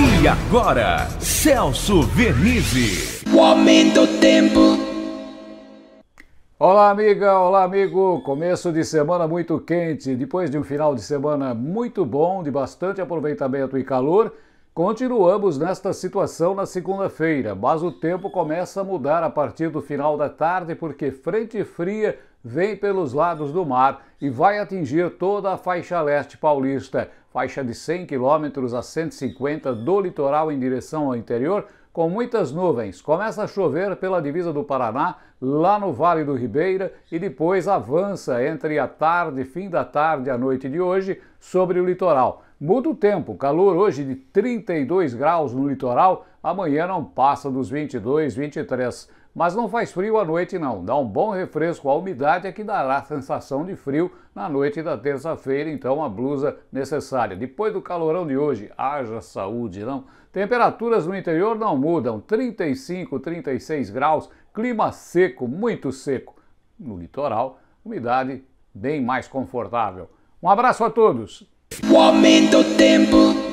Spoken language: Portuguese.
E agora, Celso Vernizzi. O aumento do tempo. Olá, amiga, olá, amigo. Começo de semana muito quente. Depois de um final de semana muito bom, de bastante aproveitamento e calor, continuamos nesta situação na segunda-feira. Mas o tempo começa a mudar a partir do final da tarde, porque frente fria vem pelos lados do mar e vai atingir toda a faixa leste paulista faixa de 100 km a 150 do litoral em direção ao interior, com muitas nuvens. Começa a chover pela divisa do Paraná, lá no Vale do Ribeira, e depois avança entre a tarde, fim da tarde a noite de hoje, sobre o litoral. Muda o tempo, calor hoje de 32 graus no litoral, amanhã não passa dos 22, 23. Mas não faz frio à noite não, dá um bom refresco à umidade é que dará sensação de frio na noite da terça-feira, então a blusa necessária. Depois do calorão de hoje, haja saúde, não? Temperaturas no interior não mudam, 35, 36 graus, clima seco, muito seco. No litoral, umidade bem mais confortável. Um abraço a todos! in the tempo.